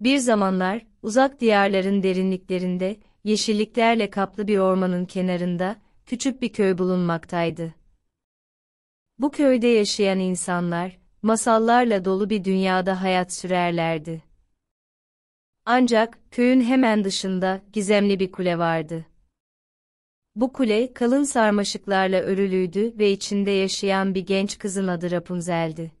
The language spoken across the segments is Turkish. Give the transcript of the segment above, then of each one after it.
Bir zamanlar, uzak diyarların derinliklerinde, yeşilliklerle kaplı bir ormanın kenarında, küçük bir köy bulunmaktaydı. Bu köyde yaşayan insanlar, masallarla dolu bir dünyada hayat sürerlerdi. Ancak, köyün hemen dışında, gizemli bir kule vardı. Bu kule, kalın sarmaşıklarla örülüydü ve içinde yaşayan bir genç kızın adı Rapunzel'di.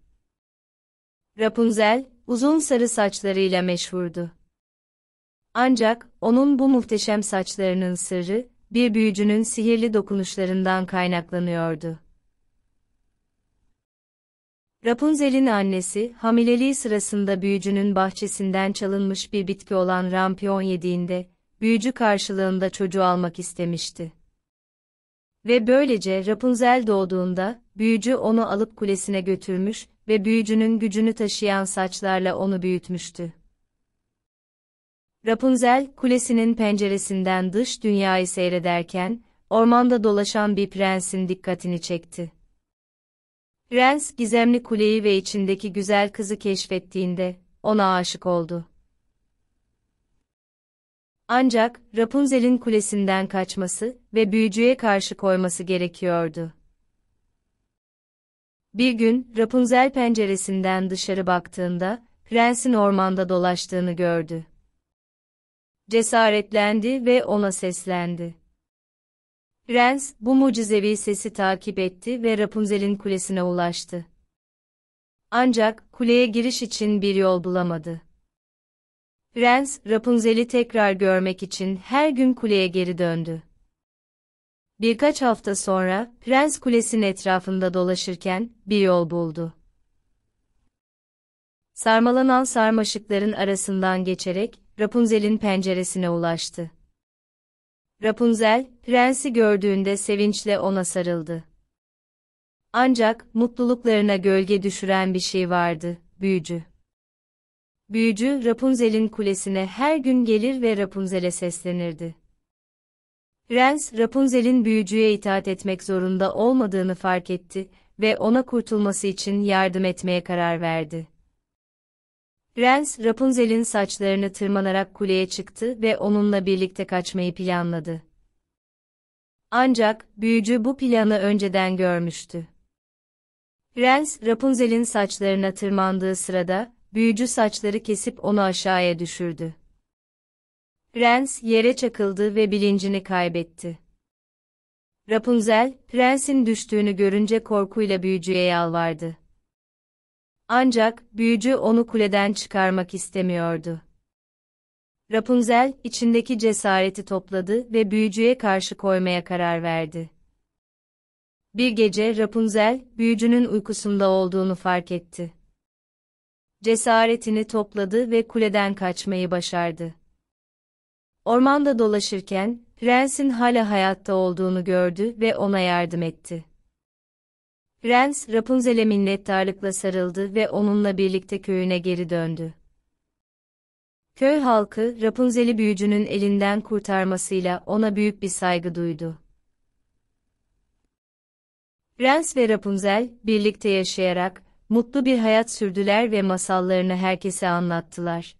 Rapunzel, uzun sarı saçlarıyla meşhurdu. Ancak onun bu muhteşem saçlarının sırrı bir büyücünün sihirli dokunuşlarından kaynaklanıyordu. Rapunzel'in annesi, hamileliği sırasında büyücünün bahçesinden çalınmış bir bitki olan rampiyon yediğinde, büyücü karşılığında çocuğu almak istemişti. Ve böylece Rapunzel doğduğunda, büyücü onu alıp kulesine götürmüş ve büyücünün gücünü taşıyan saçlarla onu büyütmüştü. Rapunzel, kulesinin penceresinden dış dünyayı seyrederken, ormanda dolaşan bir prensin dikkatini çekti. Prens, gizemli kuleyi ve içindeki güzel kızı keşfettiğinde, ona aşık oldu. Ancak, Rapunzel'in kulesinden kaçması ve büyücüye karşı koyması gerekiyordu. Bir gün, Rapunzel penceresinden dışarı baktığında, prensin ormanda dolaştığını gördü. Cesaretlendi ve ona seslendi. Prens, bu mucizevi sesi takip etti ve Rapunzel'in kulesine ulaştı. Ancak, kuleye giriş için bir yol bulamadı. Prens, Rapunzel'i tekrar görmek için her gün kuleye geri döndü. Birkaç hafta sonra Prens Kulesi'nin etrafında dolaşırken bir yol buldu. Sarmalanan sarmaşıkların arasından geçerek Rapunzel'in penceresine ulaştı. Rapunzel, prensi gördüğünde sevinçle ona sarıldı. Ancak mutluluklarına gölge düşüren bir şey vardı, büyücü. Büyücü Rapunzel'in kulesine her gün gelir ve Rapunzel'e seslenirdi. Rens, Rapunzel'in büyücüye itaat etmek zorunda olmadığını fark etti ve ona kurtulması için yardım etmeye karar verdi. Rens, Rapunzel'in saçlarını tırmanarak kuleye çıktı ve onunla birlikte kaçmayı planladı. Ancak, büyücü bu planı önceden görmüştü. Rens, Rapunzel'in saçlarına tırmandığı sırada, büyücü saçları kesip onu aşağıya düşürdü. Prens yere çakıldı ve bilincini kaybetti. Rapunzel, prensin düştüğünü görünce korkuyla büyücüye yalvardı. Ancak büyücü onu kuleden çıkarmak istemiyordu. Rapunzel içindeki cesareti topladı ve büyücüye karşı koymaya karar verdi. Bir gece Rapunzel büyücünün uykusunda olduğunu fark etti. Cesaretini topladı ve kuleden kaçmayı başardı. Ormanda dolaşırken, prensin hala hayatta olduğunu gördü ve ona yardım etti. Prens, Rapunzel'e minnettarlıkla sarıldı ve onunla birlikte köyüne geri döndü. Köy halkı, Rapunzel'i büyücünün elinden kurtarmasıyla ona büyük bir saygı duydu. Prens ve Rapunzel, birlikte yaşayarak, mutlu bir hayat sürdüler ve masallarını herkese anlattılar.